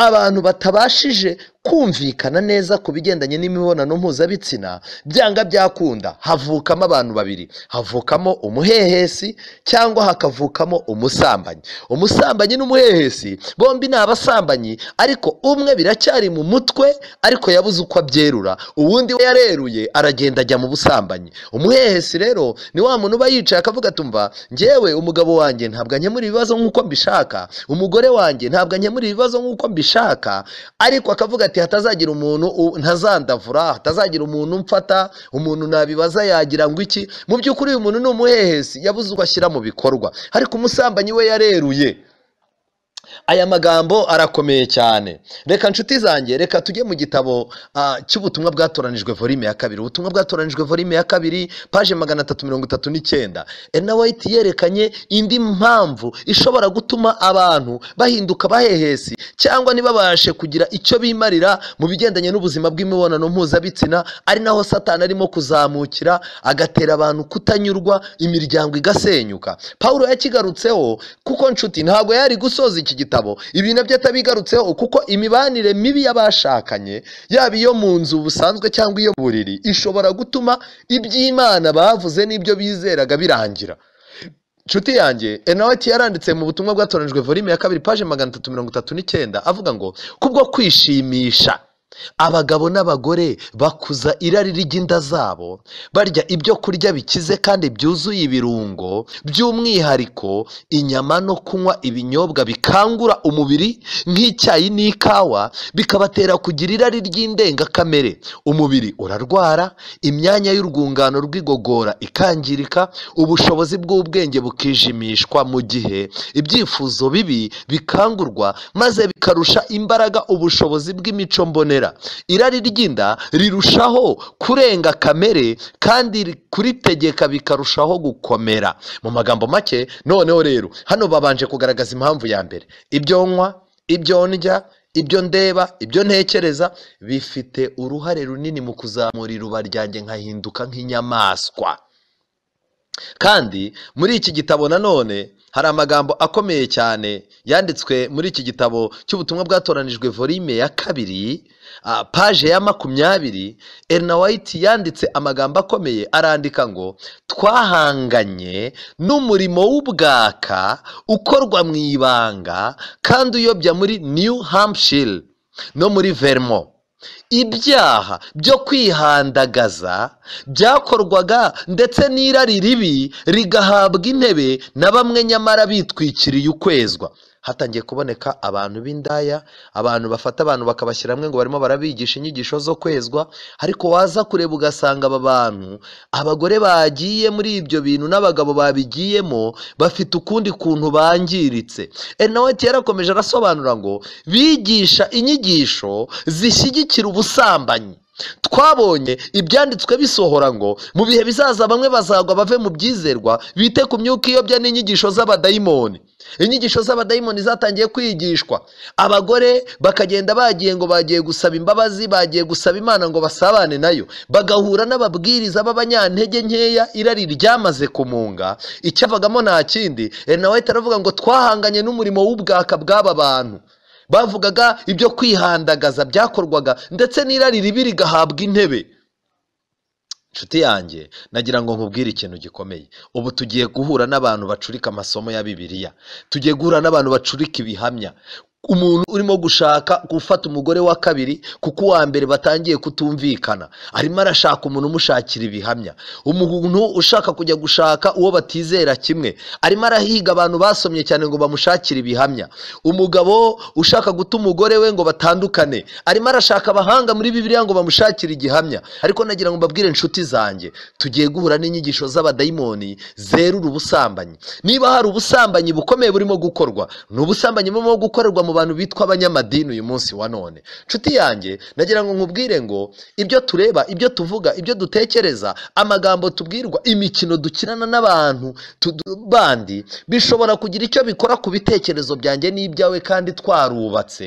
abantu batabashije kumvikana neza ku bigendanye n'imibonano mpuzabitsina byanga byakunda havukamo abantu babiri havukamo umuhehesi cyangwa hakavukamo umusambanyi umusambanyi n'umuhehesi bombi ni abasambanyi ariko umwe biracyari mu mutwe ariko yabuze uko abyerura uwundi we yareruye aragenda ajya mu busambanyi umuhehesi rero ni wa muntu uba yicaye akavuga tumva ngewe umugabo wanjye ntabwo anyemura ibibazo nk'uko mbishaka umugore wanjye ntabwo anyemura ibibazo nk'uko mbishaka ariko akavuga ati hatazagira umuntu ntazandavura hatazagira umuntu umfata umuntu nabibaza yagira ngo iki mu by'ukuri uyu muntu ni umuhehesi yabuze uko ashyira mu bikorwa ariko umusambanyi we yareruye aya magambo arakomeye cyane reka nshuti zanjye reka tujye mu gitabo cy'ubutumwa bwatoranijwe volume ya kabiri ubutumwa bwatoranijwe volume ya kabiri paje magana atatu mirongo itatu n'icyenda ena wayiti yerekanye indi mpamvu ishobora gutuma abantu bahinduka bahehesi cyangwa ntibabashe kugira icyo bimarira mu bigendanye n'ubuzima bw'imibonano mpuzabitsina ari naho satani arimo kuzamukira agatera abantu kutanyurwa imiryango igasenyuka paul yakigarutseho kuko nshuti ntabwo yari gusoza iki igitabo ibi nabyo atabigarutseho kuko imibanire mibi y'abashakanye yaba iyo mu nzu busanzwe cyangwa iyo buriri ishobora gutuma iby'imana bavuze n'ibyo bizeraga birangira Nshuti yanjye enaweti yaranditse mu butumwa bwatoranyijwe volume ya kabiri paje magana atatu mirongo itatu n'icyenda avuga ngo kubwo kwishimisha abagabo n'abagore bakuza irari ry'inda zabo barya ibyo kurya bikize kandi byuzuye ibirungo by'umwihariko inyama no kunywa ibinyobwa bikangura umubiri nk'icyayi n'ikawa bikabatera kugira irari ry'indengakamere umubiri urarwara imyanya y'urwungano rw'igogora ikangirika ubushobozi bw'ubwenge bukijimishwa mu gihe ibyifuzo bibi bikangurwa maze bikarusha imbaraga ubushobozi bw'imico mbonera ryera irari ry'inda rirushaho kurenga kamere kandi kuritegeka bikarushaho gukomera mu magambo make noneho rero hano babanje kugaragaza impamvu ya mbere ibyo nywa ibyo ndya ibyo ndeba ibyo ntekereza bifite uruhare runini mu kuzamura iruba ryanjye nkahinduka nk'inyamaswa kandi muri iki gitabo nanone hari amagambo akomeye cyane yanditswe muri iki gitabo cy'ubutumwa bwatoranijwe volume ya kabiri paje ya makumyabiri erina wayiti yanditse amagambo akomeye arandika ngo twahanganye n'umurimo w'ubwaka ukorwa mu ibanga kandi uyobya muri new hampshire no muri vermo ibyaha byo kwihandagaza byakorwaga ndetse n'irari ribi rigahabwa intebe na bamwe nyamara bitwikiriye ukwezwa hatangiye kuboneka abantu b'indaya abantu bafata abantu bakabashyira hamwe ngo barimo barabigisha inyigisho zo kwezwa ariko waza kureba ugasanga aba bantu abagore bagiye muri ibyo bintu n'abagabo babigiyemo bafite ukundi kuntu bangiritse enaweti yarakomeje arasobanura ngo bigisha inyigisho zishyigikira ubusambanyi twabonye ibyanditswe bisohora ngo mu bihe bizaza bamwe bazagwa bave mu byizerwa bite ku myuka iyobya n'inyigisho z'abadayimoni inyigisho z'abadayimoni zatangiye kwigishwa abagore bakagenda bagiye ngo bagiye gusaba imbabazi bagiye gusaba imana ngo basabane nayo bagahura n'ababwiriza b'abanyantege nkeya irari ryamaze kumunga icyavagamo nta kindi nawe aravuga ngo twahanganye n'umurimo w'ubwaka bw'aba bantu bavugaga ibyo kwihandagaza byakorwaga ndetse n'irari ribi rigahabwa intebe inshuti yanjye nagira ngo nkubwire ikintu gikomeye ubu tugiye guhura n'abantu bacurika amasomo ya bibiliya tugiye guhura n'abantu bacurika ibihamya umuntu urimo gushaka gufata umugore wa kabiri kuko uwa mbere batangiye kutumvikana arimo arashaka umuntu umushakira ibihamya umuntu ushaka kujya gushaka uwo batizera kimwe arimo arahiga abantu basomye cyane ngo bamushakire ibihamya umugabo ushaka guta umugore we ngo batandukane arimo arashaka abahanga muri bibiriya ngo bamushakire igihamya ariko nagira ngo mbabwire inshuti zanjye tugiye guhura n'inyigisho z'abadayimoni zerura ubusambanyi niba hari ubusambanyi bukomeye burimo gukorwa ni ubusambanyi burimo gukorerwa mu bantu bitwa abanyamadini uyu munsi wa none nshuti yanjye nagira ngo nkubwire ngo ibyo tureba ibyo tuvuga ibyo dutekereza amagambo tubwirwa imikino dukinana n'abantu bandi bishobora kugira icyo bikora ku bitekerezo byanjye n'ibyawe kandi twarubatse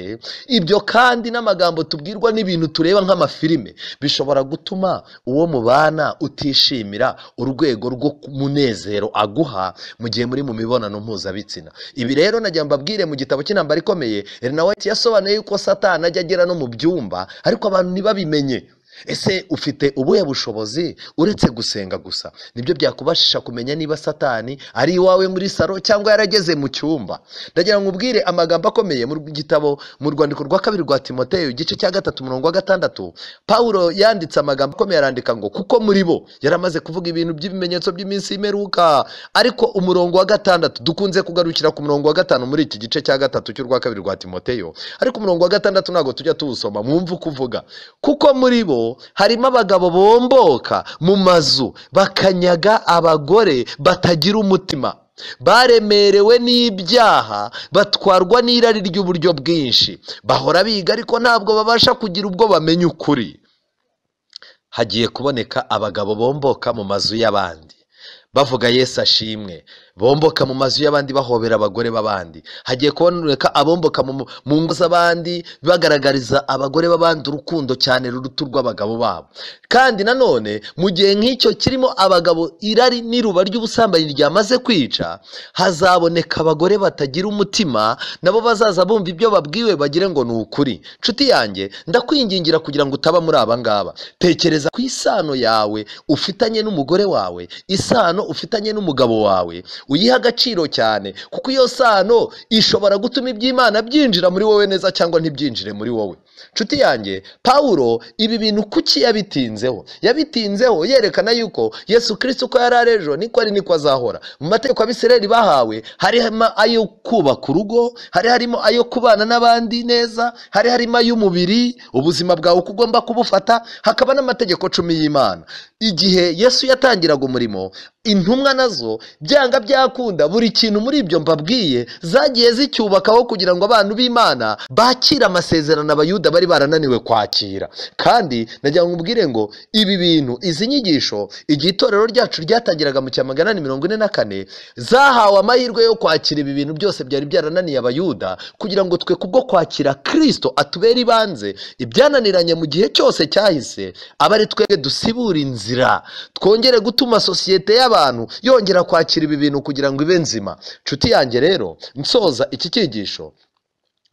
ibyo kandi n'amagambo tubwirwa n'ibintu tureba nk'amafilime bishobora gutuma uwo mubana utishimira urwego rw'umunezero aguha mu gihe muri mu mibonano mpuzabitsina ibi rero najya mbabwire mu gitabo cy'intambara ikomeye nawe yasobanuye yuko satani ajya agera no mu byumba ariko abantu ntibabimenye ese ufite ubuhe bushobozi uretse gusenga gusa nibyo byakubashisha kumenya niba satani ari iwawe muri salo cyangwa yarageze mu cyumba ndagira ngo ubwire amagambo akomeye mu gitabo mu rwandiko rwa kabiri rwa timoteyo igice cya gatatu umurongo wa gatandatu paul yanditse amagambo akomeye arandika ngo kuko muri bo yari amaze kuvuga ibintu by'ibimenyetso by'iminsi y'imeruka ariko umurongo wa gatandatu dukunze kugarukira ku murongo wa gatanu muri iki gice cya gatatu cy'urwa kabiri rwa timoteyo ariko umurongo wa gatandatu ntabwo tujya tuwusoma mwumve uko uvuga kuko muri bo harimo abagabo bomboka mu mazu bakanyaga abagore batagira umutima baremerewe n'ibyaha batwarwa n'irari ry'uburyo bwinshi bahora biga ariko ntabwo babasha kugira ubwo bamenya ukuri hagiye kuboneka abagabo bomboka mu mazu y'abandi bavuga yesu ashimwe bomboka mu mazu y'abandi bahobera abagore b'abandi hagiye kuboneka abomboka mu ngo z'abandi bagaragariza abagore b'abandi urukundo cyane ruruta urw'abagabo babo kandi nanone mu gihe nk'icyo kirimo abagabo irari n'iruba ry'ubusambanyi ryamaze kwica hazaboneka abagore batagira umutima nabo bazaza bumva ibyo babwiwe bagire ngo ni ukuri nshuti yanjye ndakwingingira kugira ngo utaba muri aba ngaba tekereza ku isano yawe ufitanye n'umugore wawe isano ufitanye n'umugabo wawe uyihe agaciro cyane kuko iyo sano ishobora gutuma iby'imana byinjira muri wowe neza cyangwa ntibyinjire muri wowe nshuti yanjye pawulo ibi bintu kuki yabitinzeho yabitinzeho yerekana yuko yesu kirisiti uko yari ari ejo niko ari niko azahora mu mategeko abisireri bahawe harimo ayo kubaka urugo hari harimo ayo kubana n'abandi neza hari harimo ay'umubiri ubuzima bwawe uko ugomba kubufata hakaba n'amategeko cumi y'imana igihe yesu yatangiraga umurimo intumwa nazo byanga byakunda buri kintu muri ibyo mbabwiye zagiye zicyubakaho kugira ngo abantu b'imana bakire amasezerano abayuda bari barananiwe kwakira kandi nagira ngo mubwire ngo ibi bintu izi nyigisho igihe ryacu ryatangiraga mu cya magana mirongo ine na kane zahawe amahirwe yo kwakira ibi bintu byose byari byarananiye abayuda kugira ngo twe kubwo kwakira kirisito atubere ibanze ibyananiranye mu gihe cyose cyahise abari twebwe dusibura inzira kirazira twongere gutuma sosiyete y'abantu yongera kwakira ibi bintu kugira ngo ibe nzima nshuti yanjye rero nsoza iki cyigisho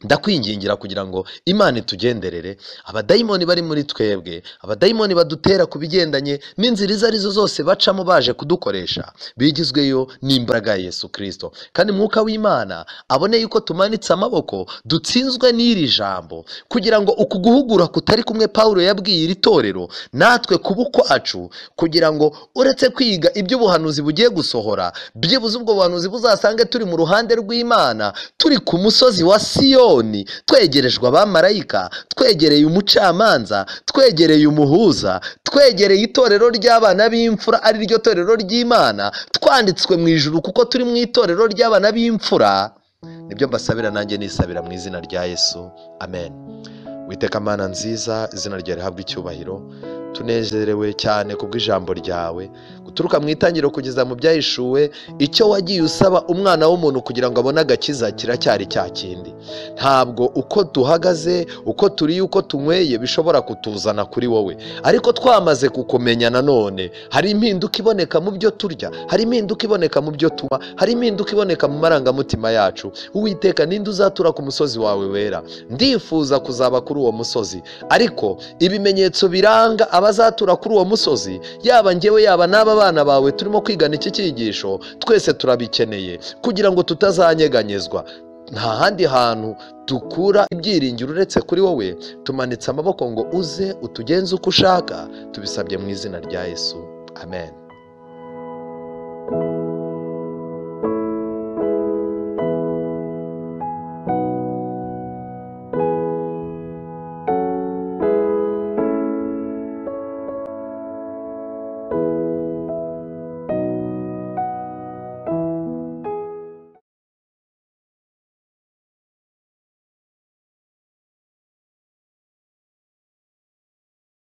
ndakwingingira kugira ngo imana itugenderere abadayimoni bari muri twebwe abadayimoni badutera ku bigendanye n'inzira izo arizo zose bacamo baje kudukoresha bigizweyo n'imbaraga ya yesu kirisito kandi mwuka w'imana abone yuko tumanitse amaboko dutsinzwe n'iri jambo kugira ngo uku guhugura kutari kumwe paul yabwiye iri torero natwe kuba ukwacu kugira ngo uretse kwiga iby'ubuhanuzi bugiye gusohora byibuze ubwo buhanuzi buzasange turi mu ruhande rw'imana turi ku musozi wa siyo noni twegerejwe abamarayika twegereye umucamanza twegereye umuhuza twegereye itorero ry'abana b'imfura ari ryo torero ry'imana twanditswe mu ijuru kuko turi mu itorero ry'abana b'imfura nibyo mbasabira nanjye nisabira mu izina rya yesu amen witeka amana nziza izina ryawe rihabwa icyubahiro tunezerewe cyane kubw'ijambo ryawe uturuka mu itangiriro kugeza mu byahishuwe icyo wagiye usaba umwana w'umuntu kugira ngo abone agakiza kiracyari cya kindi ntabwo uko duhagaze uko turi uko tunyweye bishobora kutuzana kuri wowe ariko twamaze kukumenya nanone hari impinduka iboneka mu byo turya hari impinduka iboneka mu byo tunywa hari impinduka iboneka mu marangamutima yacu uwiteka ninde uzatura ku musozi wawe wera ndifuza kuzaba kuri uwo musozi ariko ibimenyetso biranga abazatura kuri uwo musozi yaba ngewe yaba n'aba abana bawe turimo kwigana iki cyigisho twese turabikeneye kugira ngo tutazanyeganyezwa nta handi hantu dukura ibyiringiro uretse kuri wowe tumanitse amaboko ngo uze utugenze uko ushaka tubisabye mu izina rya yesu amen